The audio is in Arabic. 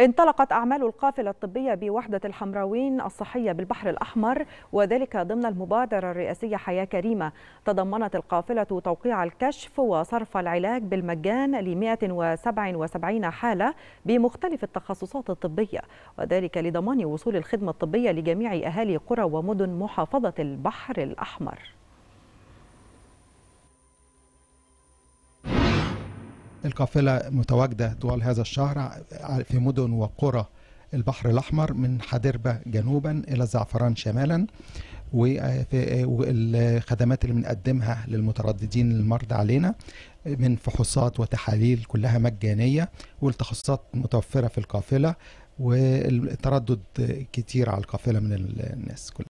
انطلقت أعمال القافلة الطبية بوحدة الحمراوين الصحية بالبحر الأحمر وذلك ضمن المبادرة الرئاسية حياة كريمة تضمنت القافلة توقيع الكشف وصرف العلاج بالمجان ل 177 حالة بمختلف التخصصات الطبية وذلك لضمان وصول الخدمة الطبية لجميع أهالي قرى ومدن محافظة البحر الأحمر القافلة متواجدة طوال هذا الشهر في مدن وقرى البحر الأحمر من حدربة جنوبا إلى الزعفران شمالا والخدمات اللي بنقدمها للمترددين المرضى علينا من فحوصات وتحاليل كلها مجانية والتخصصات متوفرة في القافلة والتردد كتير على القافلة من الناس كلها